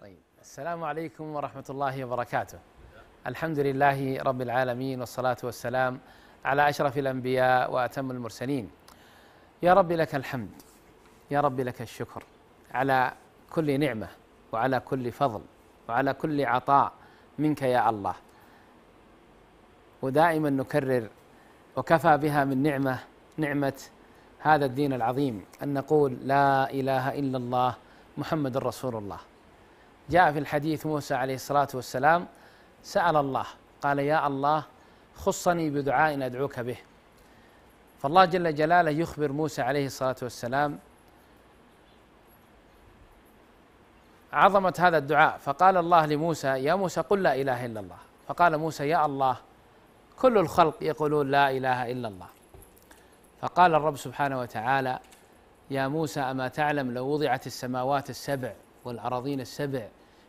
طيب السلام عليكم ورحمة الله وبركاته الحمد لله رب العالمين والصلاة والسلام على أشرف الأنبياء وأتم المرسلين يا رب لك الحمد يا رب لك الشكر على كل نعمة وعلى كل فضل وعلى كل عطاء منك يا الله ودائما نكرر وكفى بها من نعمة نعمة هذا الدين العظيم أن نقول لا إله إلا الله محمد رسول الله جاء في الحديث موسى عليه الصلاة والسلام سأل الله قال يا الله خصني بدعاء أدعوك به فالله جل جلاله يخبر موسى عليه الصلاة والسلام عظمة هذا الدعاء فقال الله لموسى يا موسى قل لا إله إلا الله فقال موسى يا الله كل الخلق يقولون لا إله إلا الله فقال الرب سبحانه وتعالى يا موسى أما تعلم لو وضعت السماوات السبع والأراضين السبع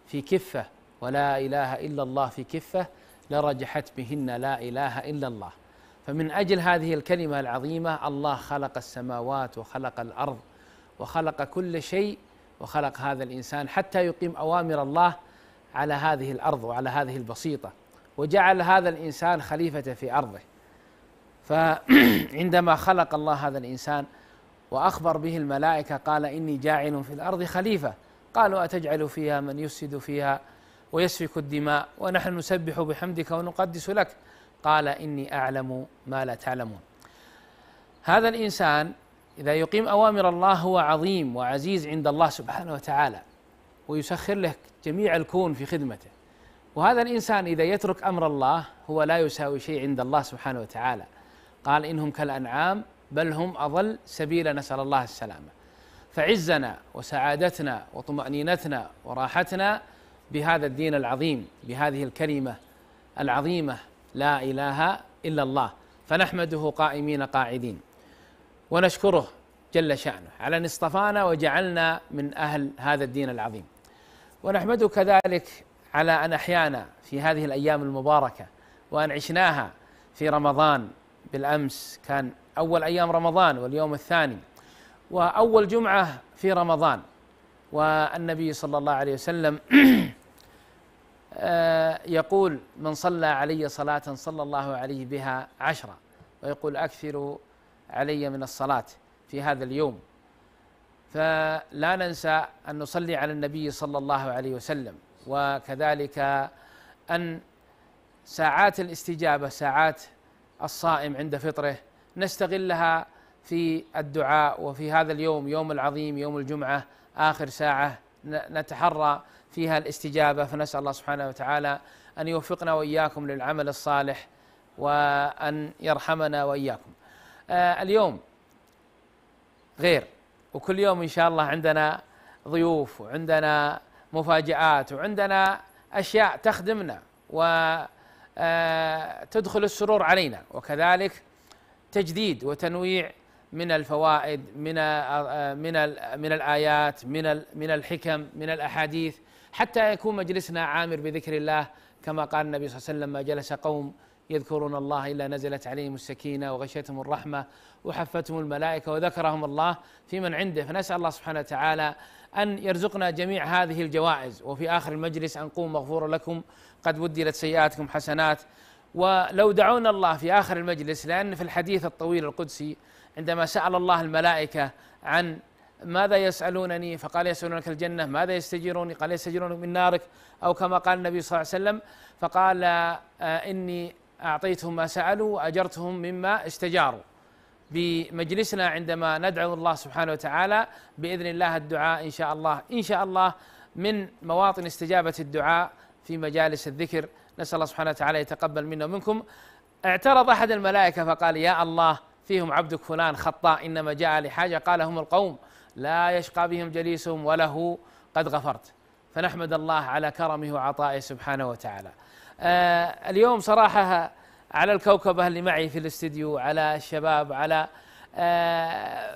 في كفة ولا إله إلا الله في كفة لرجحت بهن لا إله إلا الله فمن أجل هذه الكلمة العظيمة الله خلق السماوات وخلق الأرض وخلق كل شيء وخلق هذا الإنسان حتى يقيم أوامر الله على هذه الأرض وعلى هذه البسيطة وجعل هذا الإنسان خليفة في أرضه فعندما خلق الله هذا الإنسان وأخبر به الملائكة قال إني جاعل في الأرض خليفة قالوا أتجعل فيها من يفسد فيها ويسفك الدماء ونحن نسبح بحمدك ونقدس لك قال إني أعلم ما لا تعلمون هذا الإنسان إذا يقيم أوامر الله هو عظيم وعزيز عند الله سبحانه وتعالى ويسخر له جميع الكون في خدمته وهذا الإنسان إذا يترك أمر الله هو لا يساوي شيء عند الله سبحانه وتعالى قال إنهم كالأنعام بل هم أضل سبيلا نسأل الله السلامة فعزنا وسعادتنا وطمأنينتنا وراحتنا بهذا الدين العظيم بهذه الكلمة العظيمة لا إله إلا الله فنحمده قائمين قاعدين ونشكره جل شأنه على أن اصطفانا وجعلنا من أهل هذا الدين العظيم ونحمده كذلك على أن أحيانا في هذه الأيام المباركة وأن عشناها في رمضان بالأمس كان أول أيام رمضان واليوم الثاني وأول جمعة في رمضان والنبي صلى الله عليه وسلم آه، يقول من صلى علي صلاة صلى الله عليه بها عشرة ويقول أكثر علي من الصلاة في هذا اليوم فلا ننسى أن نصلي على النبي صلى الله عليه وسلم وكذلك أن ساعات الاستجابة ساعات الصائم عند فطره نستغلها في الدعاء وفي هذا اليوم يوم العظيم يوم الجمعه اخر ساعه نتحرى فيها الاستجابه فنسال الله سبحانه وتعالى ان يوفقنا واياكم للعمل الصالح وان يرحمنا واياكم. آه اليوم غير وكل يوم ان شاء الله عندنا ضيوف وعندنا مفاجآت وعندنا اشياء تخدمنا وتدخل آه، السرور علينا وكذلك تجديد وتنويع من الفوائد من آه، آه، من من الايات من من الحكم من الاحاديث حتى يكون مجلسنا عامر بذكر الله كما قال النبي صلى الله عليه وسلم ما جلس قوم يذكرون الله الا نزلت عليهم السكينه وغشيتهم الرحمه وحفتهم الملائكه وذكرهم الله في من عنده فنسال الله سبحانه وتعالى ان يرزقنا جميع هذه الجوائز وفي اخر المجلس ان قوم مغفور لكم قد بدلت سيئاتكم حسنات ولو دعونا الله في آخر المجلس لأن في الحديث الطويل القدسي عندما سأل الله الملائكة عن ماذا يسألونني فقال يسألونك الجنة ماذا يستجيروني قال يستجيرونك من نارك أو كما قال النبي صلى الله عليه وسلم فقال آه، إني أعطيتهم ما سألوا وأجرتهم مما استجاروا بمجلسنا عندما ندعو الله سبحانه وتعالى بإذن الله الدعاء إن شاء الله إن شاء الله من مواطن استجابة الدعاء في مجالس الذكر نسأل الله سبحانه وتعالى يتقبل منا ومنكم اعترض أحد الملائكة فقال يا الله فيهم عبدك فلان خطاء إنما جاء لحاجة قال هم القوم لا يشقى بهم جليسهم وله قد غفرت فنحمد الله على كرمه وعطائه سبحانه وتعالى آه اليوم صراحة على الكوكبة اللي معي في الاستديو على الشباب على آه